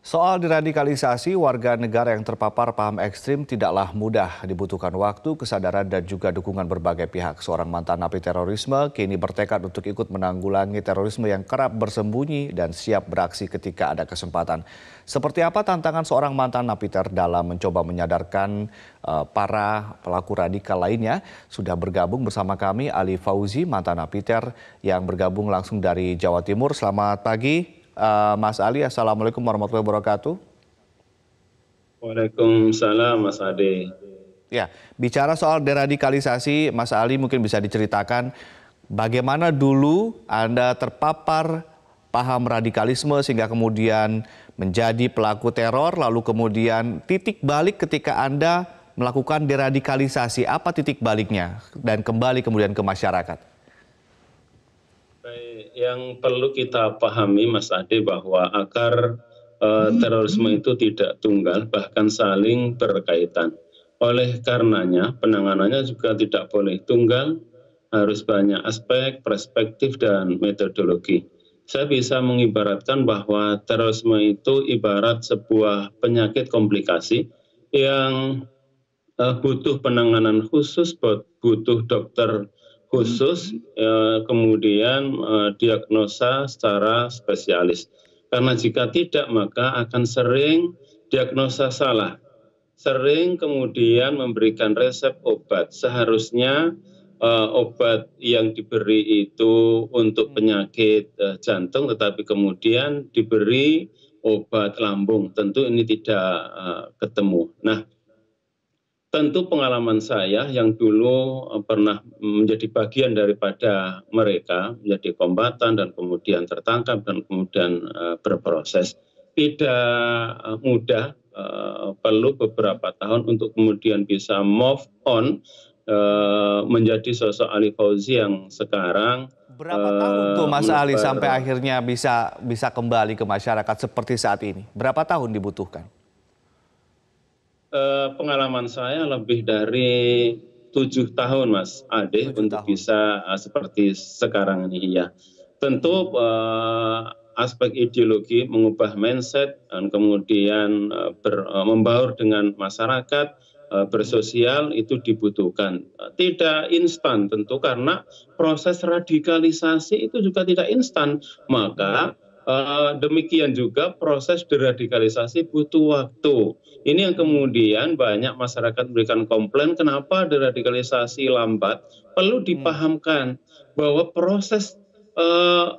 Soal diradikalisasi warga negara yang terpapar paham ekstrim tidaklah mudah. Dibutuhkan waktu, kesadaran, dan juga dukungan berbagai pihak. Seorang mantan napi terorisme kini bertekad untuk ikut menanggulangi terorisme yang kerap bersembunyi dan siap beraksi ketika ada kesempatan. Seperti apa tantangan seorang mantan napi ter dalam mencoba menyadarkan uh, para pelaku radikal lainnya? Sudah bergabung bersama kami Ali Fauzi, mantan napi ter yang bergabung langsung dari Jawa Timur. Selamat pagi. Eh, Mas Ali. Assalamualaikum warahmatullahi wabarakatuh. Waalaikumsalam Mas Ade. Ya, bicara soal deradikalisasi, Mas Ali mungkin bisa diceritakan bagaimana dulu Anda terpapar paham radikalisme sehingga kemudian menjadi pelaku teror lalu kemudian titik balik ketika Anda melakukan deradikalisasi apa titik baliknya dan kembali kemudian ke masyarakat? yang perlu kita pahami Mas Ade bahwa akar uh, terorisme hmm. itu tidak tunggal bahkan saling berkaitan. Oleh karenanya penanganannya juga tidak boleh tunggal, harus banyak aspek, perspektif dan metodologi. Saya bisa mengibaratkan bahwa terorisme itu ibarat sebuah penyakit komplikasi yang uh, butuh penanganan khusus, butuh dokter khusus eh, kemudian eh, diagnosa secara spesialis karena jika tidak maka akan sering diagnosa salah sering kemudian memberikan resep obat seharusnya eh, obat yang diberi itu untuk penyakit jantung, tetapi kemudian diberi obat lambung. Tentu ini tidak ketemu. Nah, tentu pengalaman saya yang dulu eh, pernah menjadi bagian daripada mereka menjadi kombatan dan kemudian tertangkap dan kemudian eh, berproses tidak eh, mudah perlu beberapa tahun untuk kemudian bisa move on menjadi sosok Ali Fauzi yang sekarang berapa tahun tuh Mas Ali sampai akhirnya bisa bisa kembali ke masyarakat seperti saat ini berapa tahun dibutuhkan eh, pengalaman saya lebih dari tujuh tahun mas Ade untuk tahun. bisa uh, seperti sekarang ini ya. Tentu uh, aspek ideologi mengubah mindset dan kemudian uh, ber, uh, membaur dengan masyarakat bersosial itu dibutuhkan. Tidak instan tentu karena proses radikalisasi itu juga tidak instan. Maka Eh, demikian juga proses deradikalisasi butuh waktu. Ini yang kemudian banyak masyarakat memberikan komplain kenapa deradikalisasi lambat. Perlu hmm. dipahamkan bahwa proses uh,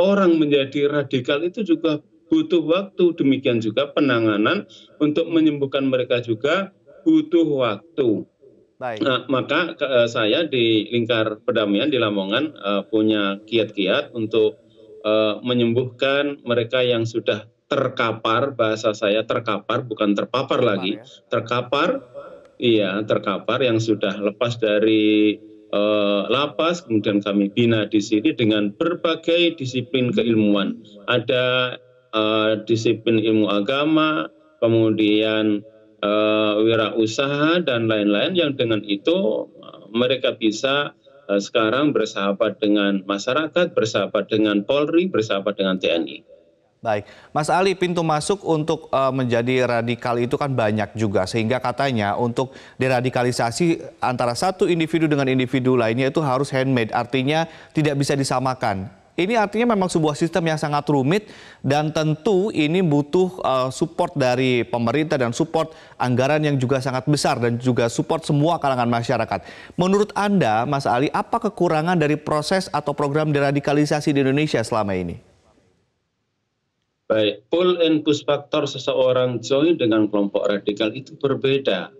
orang menjadi radikal itu juga butuh waktu. Demikian juga penanganan untuk menyembuhkan mereka juga butuh waktu. Baik. Nah, maka uh, saya di lingkar pedamaian di Lamongan uh, punya kiat-kiat untuk Eh, menyembuhkan mereka yang sudah terkapar bahasa saya terkapar bukan terpapar lagi ya. terkapar iya terkapar yang sudah lepas dari uh, lapas kemudian kami bina di sini dengan berbagai disiplin keilmuan ada uh, disiplin ilmu agama kemudian uh, wirausaha dan lain-lain yang dengan itu mereka bisa Eh, sekarang bersahabat dengan masyarakat, bersahabat dengan Polri, bersahabat dengan TNI. Baik, Mas Ali, pintu masuk untuk uh, menjadi radikal itu kan banyak juga, sehingga katanya untuk deradikalisasi antara satu individu dengan individu lainnya itu harus handmade, artinya tidak bisa disamakan. Ini artinya memang sebuah sistem yang sangat rumit dan tentu ini butuh uh, support dari pemerintah dan support anggaran yang juga sangat besar dan juga support semua kalangan masyarakat. Menurut Anda, Mas Ali, apa kekurangan dari proses atau program deradikalisasi di Indonesia selama ini? Baik, pull and push faktor seseorang join dengan kelompok radikal itu berbeda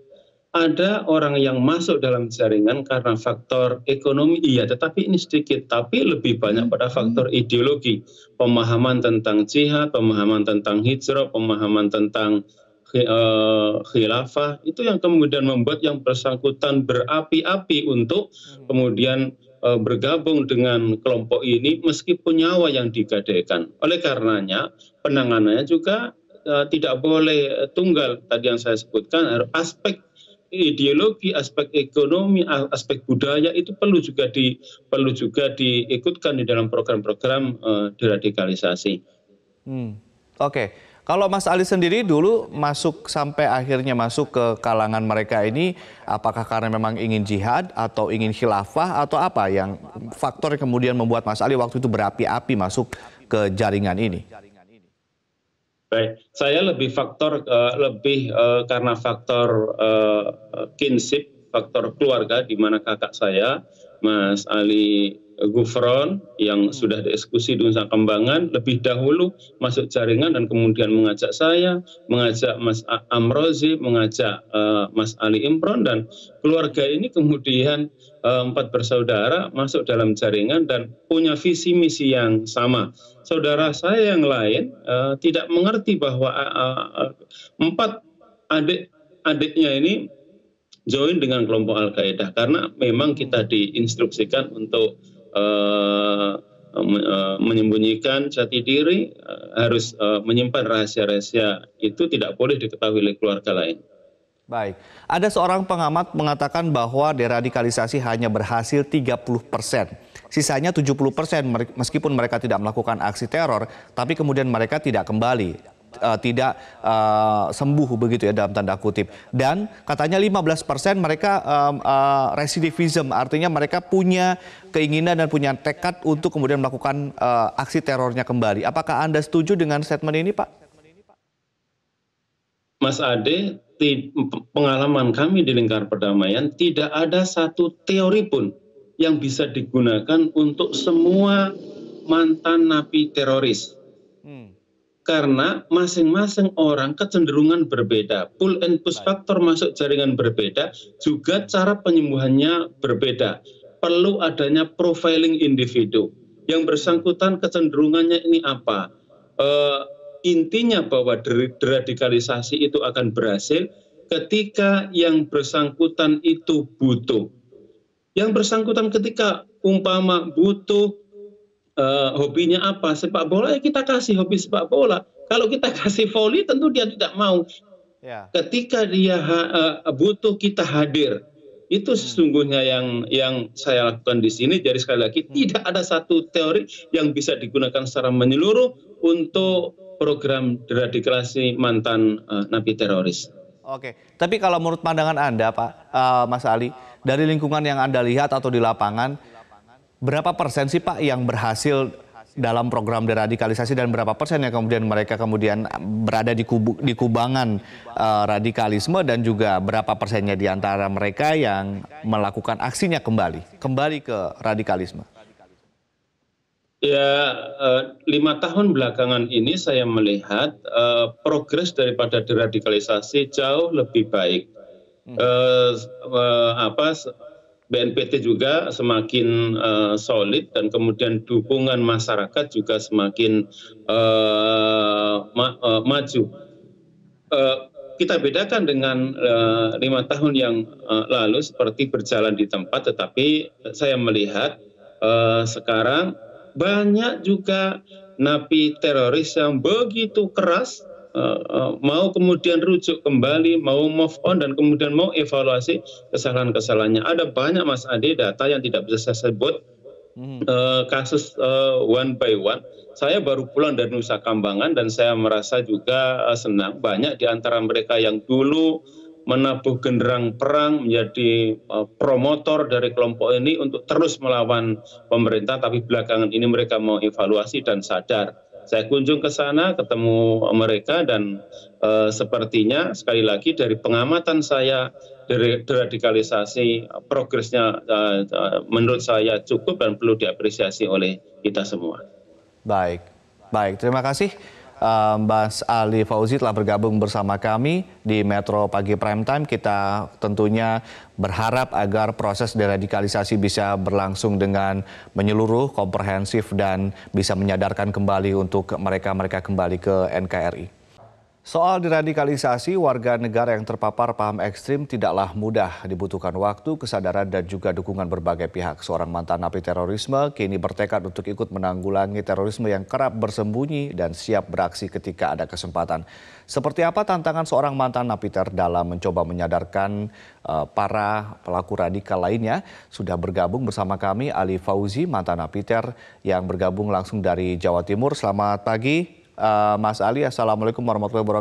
ada orang yang masuk dalam jaringan karena faktor ekonomi iya tetapi ini sedikit tapi lebih banyak pada hmm. faktor ideologi pemahaman tentang jihad pemahaman tentang hijrah pemahaman tentang eh, khilafah itu yang kemudian membuat yang bersangkutan berapi-api untuk hmm. kemudian eh, bergabung dengan kelompok ini meskipun nyawa yang digadaikan oleh karenanya penanganannya juga eh, tidak boleh tunggal tadi yang saya sebutkan aspek ideologi, aspek ekonomi, aspek budaya itu perlu juga di perlu juga diikutkan di dalam program-program uh, deradikalisasi. Hmm. Oke. Okay. Kalau Mas Ali sendiri dulu masuk sampai akhirnya masuk ke kalangan mereka ini, apakah karena memang ingin jihad atau ingin khilafah atau apa yang faktor yang kemudian membuat Mas Ali waktu itu berapi-api masuk ke jaringan ini? baik saya lebih faktor eh, lebih eh, karena faktor eh, kinship faktor keluarga di mana kakak saya mas ali Gufron yang hmm. sudah dieksekusi di Nusa Kambangan lebih dahulu masuk jaringan dan kemudian mengajak saya, mengajak Mas Amrozi, mengajak uh, Mas Ali Imron dan keluarga ini kemudian uh, empat bersaudara masuk dalam jaringan dan punya visi misi yang sama. Saudara saya yang lain uh, tidak mengerti bahwa uh, uh, empat adik adiknya ini join dengan kelompok Al Qaeda karena memang kita hmm. diinstruksikan untuk Eh, eh, menyembunyikan jati diri eh, harus menyimpan rahasia-rahasia itu tidak boleh diketahui oleh keluarga lain. Baik, ada seorang pengamat mengatakan bahwa deradikalisasi hanya berhasil 30 persen. Sisanya 70 persen meskipun mereka tidak melakukan aksi teror, tapi kemudian mereka tidak kembali uh, tidak uh, sembuh begitu ya dalam tanda kutip. Dan katanya 15% mereka um, uh, residivism artinya mereka punya keinginan dan punya tekad untuk kemudian melakukan uh, aksi terornya kembali. Apakah Anda setuju dengan statement ini, Pak? Mas Ade, pengalaman kami di lingkar perdamaian tidak ada satu teori pun yang bisa digunakan untuk semua mantan napi teroris karena masing-masing orang kecenderungan berbeda. Pull and push faktor masuk jaringan berbeda, juga cara penyembuhannya berbeda. Perlu adanya profiling individu. Yang bersangkutan kecenderungannya ini apa? E, intinya bahwa deradikalisasi itu akan berhasil ketika yang bersangkutan itu butuh. Yang bersangkutan ketika umpama butuh uh, hobinya apa sepak bola ya kita kasih hobi sepak bola kalau kita kasih voli tentu dia tidak mau yeah. ketika dia uh, butuh kita hadir itu hmm. sesungguhnya yang yang saya lakukan di sini jadi sekali lagi hmm. tidak ada satu teori yang bisa digunakan secara menyeluruh untuk program deradikalisasi mantan uh, napi teroris. Oke, tapi kalau menurut pandangan Anda Pak uh, Mas Ali dari lingkungan yang Anda lihat atau di lapangan berapa persen sih Pak yang berhasil dalam program deradikalisasi dan berapa persen yang kemudian mereka kemudian berada di, kubu, di kubangan uh, radikalisme dan juga berapa persennya di antara mereka yang melakukan aksinya kembali kembali ke radikalisme. Ya, eh, lima tahun belakangan ini saya melihat uh, progres daripada deradikalisasi jauh lebih baik. Hmm. Uh, apa bnpt juga semakin eh, solid dan kemudian dukungan masyarakat juga semakin eh, eh, maju kita bedakan dengan lima tahun yang lalu seperti berjalan di tempat, tetapi saya melihat uh, sekarang banyak juga napi teroris yang begitu keras Eh, eh, mau kemudian rujuk kembali, mau move on dan kemudian mau evaluasi kesalahan-kesalahannya. Ada banyak Mas Ade data yang tidak bisa saya sebut hmm. uh, kasus uh, one by one. Saya baru pulang dari Nusa Kambangan dan saya merasa juga uh, senang banyak di antara mereka yang dulu menabuh genderang perang menjadi uh, promotor dari kelompok ini untuk terus melawan pemerintah tapi belakangan ini mereka mau evaluasi dan sadar saya kunjung ke sana ketemu mereka dan uh, sepertinya sekali lagi dari pengamatan saya dari deradikalisasi progresnya uh, uh, menurut saya cukup dan perlu diapresiasi oleh kita semua. Baik, baik. Terima kasih. Eh, Mas Ali Fauzi telah bergabung bersama kami di Metro Pagi Prime Time. Kita tentunya berharap agar proses deradikalisasi bisa berlangsung dengan menyeluruh, komprehensif, dan bisa menyadarkan kembali untuk mereka-mereka kembali ke NKRI. Soal diradikalisasi, warga negara yang terpapar paham ekstrim tidaklah mudah. Dibutuhkan waktu, kesadaran, dan juga dukungan berbagai pihak. Seorang mantan napi terorisme kini bertekad untuk ikut menanggulangi terorisme yang kerap bersembunyi dan siap beraksi ketika ada kesempatan. Seperti apa tantangan seorang mantan napiter dalam mencoba menyadarkan uh, para pelaku radikal lainnya? Sudah bergabung bersama kami Ali Fauzi, mantan napiter yang bergabung langsung dari Jawa Timur. Selamat pagi. Eh, Mas Ali. Assalamualaikum warahmatullahi wabarakatuh.